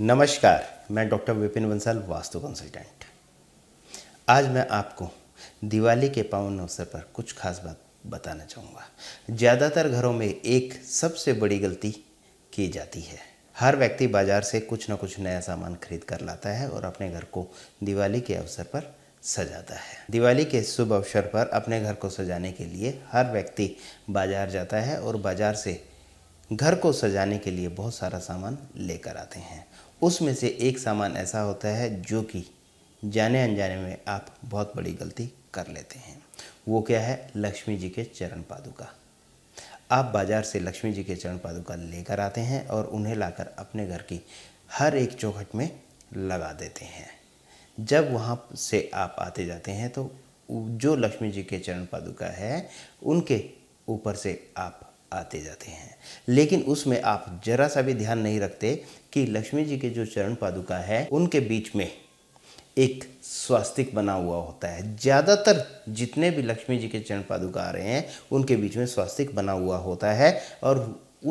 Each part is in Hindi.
नमस्कार मैं डॉक्टर विपिन बंसल वास्तु कंसल्टेंट आज मैं आपको दिवाली के पावन अवसर पर कुछ खास बात बताना चाहूँगा ज़्यादातर घरों में एक सबसे बड़ी गलती की जाती है हर व्यक्ति बाज़ार से कुछ ना कुछ नया सामान खरीद कर लाता है और अपने घर को दिवाली के अवसर पर सजाता है दिवाली के शुभ अवसर पर अपने घर को सजाने के लिए हर व्यक्ति बाज़ार जाता है और बाज़ार से घर को सजाने के लिए बहुत सारा सामान लेकर आते हैं उसमें से एक सामान ऐसा होता है जो कि जाने अनजाने में आप बहुत बड़ी गलती कर लेते हैं वो क्या है लक्ष्मी जी के चरण पादुका आप बाज़ार से लक्ष्मी जी के चरण पादुका लेकर आते हैं और उन्हें लाकर अपने घर की हर एक चौखट में लगा देते हैं जब वहाँ से आप आते जाते हैं तो जो लक्ष्मी जी के चरण पादुका है उनके ऊपर से आप आते जाते हैं लेकिन उसमें आप जरा सा भी ध्यान नहीं रखते कि लक्ष्मी जी के जो चरण पादुका है उनके बीच में एक स्वास्तिक बना हुआ होता है ज़्यादातर जितने भी लक्ष्मी जी के चरण पादुका आ रहे हैं उनके बीच में स्वास्तिक बना हुआ होता है और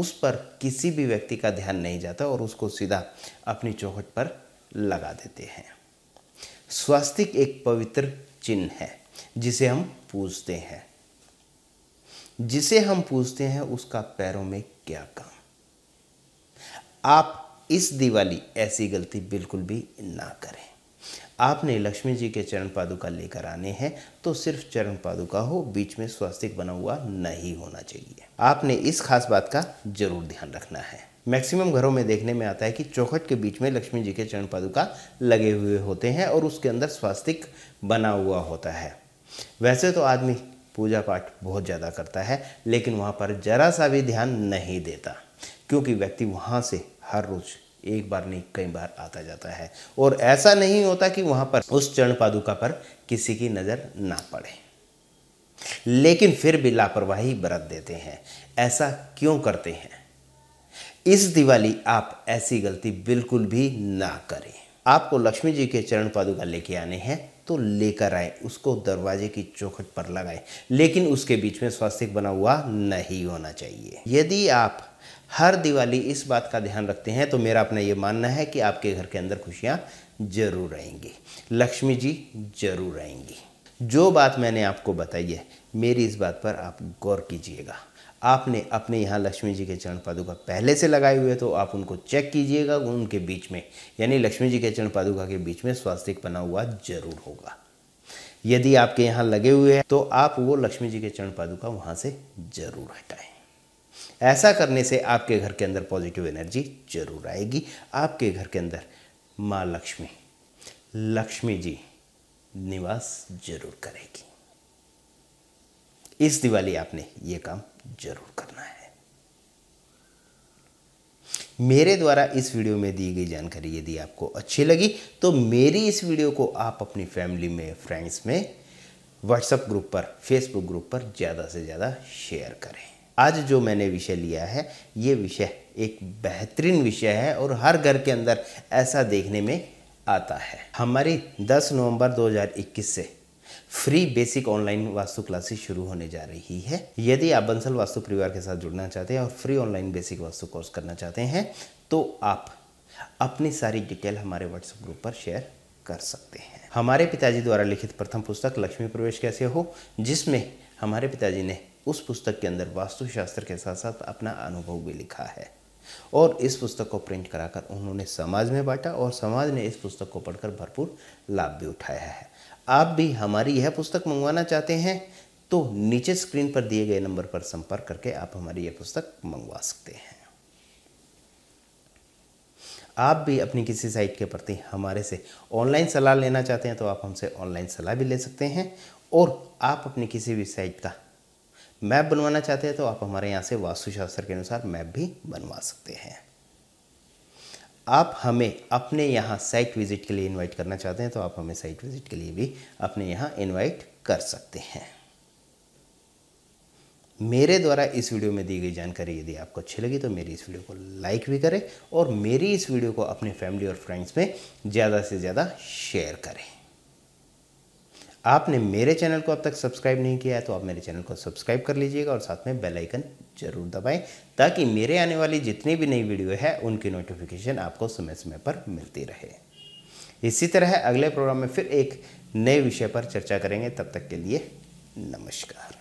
उस पर किसी भी व्यक्ति का ध्यान नहीं जाता और उसको सीधा अपनी चौखट पर लगा देते हैं स्वास्तिक एक पवित्र चिन्ह है जिसे हम पूजते हैं जिसे हम पूछते हैं उसका पैरों में क्या काम आप इस दिवाली ऐसी गलती बिल्कुल भी ना करें आपने लक्ष्मी जी के चरण पादुका लेकर आने हैं तो सिर्फ चरण पादुका हो बीच में स्वास्तिक बना हुआ नहीं होना चाहिए आपने इस खास बात का जरूर ध्यान रखना है मैक्सिमम घरों में देखने में आता है कि चौखट के बीच में लक्ष्मी जी के चरण पादुका लगे हुए होते हैं और उसके अंदर स्वास्तिक बना हुआ होता है वैसे तो आदमी पूजा पाठ बहुत ज़्यादा करता है लेकिन वहाँ पर ज़रा सा भी ध्यान नहीं देता क्योंकि व्यक्ति वहाँ से हर रोज़ एक बार नहीं कई बार आता जाता है और ऐसा नहीं होता कि वहाँ पर उस चरण पादुका पर किसी की नज़र ना पड़े लेकिन फिर भी लापरवाही बरत देते हैं ऐसा क्यों करते हैं इस दिवाली आप ऐसी गलती बिल्कुल भी ना करें आपको लक्ष्मी जी के चरण पादुका लेके आने हैं तो लेकर आए उसको दरवाजे की चौखट पर लगाए लेकिन उसके बीच में स्वास्तिक बना हुआ नहीं होना चाहिए यदि आप हर दिवाली इस बात का ध्यान रखते हैं तो मेरा अपना ये मानना है कि आपके घर के अंदर खुशियाँ जरूर आएंगी लक्ष्मी जी जरूर आएंगी जो बात मैंने आपको बताई है मेरी इस बात पर आप गौर कीजिएगा आपने अपने यहाँ लक्ष्मी जी के चरण पादुका पहले से लगाए हुए तो आप उनको चेक कीजिएगा उनके बीच में यानी लक्ष्मी जी के चरण पादुका के बीच में स्वास्तिक बना हुआ जरूर होगा यदि आपके यहाँ लगे हुए हैं तो आप वो लक्ष्मी जी के चरण पादुका वहाँ से जरूर हटाएं ऐसा करने से आपके घर के अंदर पॉजिटिव एनर्जी जरूर आएगी आपके घर के अंदर माँ लक्ष्मी लक्ष्मी जी निवास जरूर करेगी इस दिवाली आपने ये काम जरूर करना है मेरे द्वारा इस वीडियो में दी गई जानकारी यदि आपको अच्छी लगी तो मेरी इस वीडियो को आप अपनी फैमिली में फ्रेंड्स में व्हाट्सएप ग्रुप पर फेसबुक ग्रुप पर ज़्यादा से ज़्यादा शेयर करें आज जो मैंने विषय लिया है ये विषय एक बेहतरीन विषय है और हर घर के अंदर ऐसा देखने में आता है हमारी 10 नवंबर 2021 से free basic online Vastu classes शुरू होने जा रही है यदि आप बंसल वास्तु परिवार के साथ जुड़ना चाहते हैं और free online basic Vastu course करना चाहते हैं तो आप अपनी सारी डिटेल हमारे व्हाट्सएप ग्रुप पर शेयर कर सकते हैं हमारे पिताजी द्वारा लिखित प्रथम पुस्तक लक्ष्मी प्रवेश कैसे हो जिसमें हमारे पिताजी ने उस पुस्तक के अंदर वास्तुशास्त्र के साथ साथ अपना अनुभव भी लिखा है और इस पुस्तक को प्रिंट कराकर उन्होंने समाज में बांटा और समाज ने इस पुस्तक को पढ़कर भरपूर लाभ भी उठाया है आप भी हमारी यह पुस्तक मंगवाना चाहते हैं तो नीचे स्क्रीन पर दिए गए नंबर पर संपर्क करके आप हमारी यह पुस्तक मंगवा सकते हैं आप भी अपनी किसी साइट के प्रति हमारे से ऑनलाइन सलाह लेना चाहते हैं तो आप हमसे ऑनलाइन सलाह भी ले सकते हैं और आप अपनी किसी भी साइट का मैप बनवाना चाहते हैं तो आप हमारे यहाँ से वास्तुशास्त्र के अनुसार मैप भी बनवा सकते हैं आप हमें अपने यहाँ साइट विज़िट के लिए इनवाइट करना चाहते हैं तो आप हमें साइट विज़िट के लिए भी अपने यहाँ इनवाइट कर सकते हैं मेरे द्वारा इस वीडियो में दी गई जानकारी यदि आपको अच्छी लगी तो मेरी इस वीडियो को लाइक भी करें और मेरी इस वीडियो को अपने फैमिली और फ्रेंड्स में ज़्यादा से ज़्यादा शेयर करें आपने मेरे चैनल को अब तक सब्सक्राइब नहीं किया है तो आप मेरे चैनल को सब्सक्राइब कर लीजिएगा और साथ में बेल आइकन जरूर दबाएं ताकि मेरे आने वाली जितनी भी नई वीडियो है उनकी नोटिफिकेशन आपको समय समय पर मिलती रहे इसी तरह अगले प्रोग्राम में फिर एक नए विषय पर चर्चा करेंगे तब तक के लिए नमस्कार